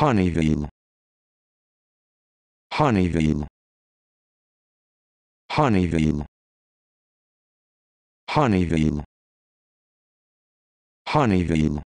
Honeyville Honeyville Honeyville Honeyville Honeyville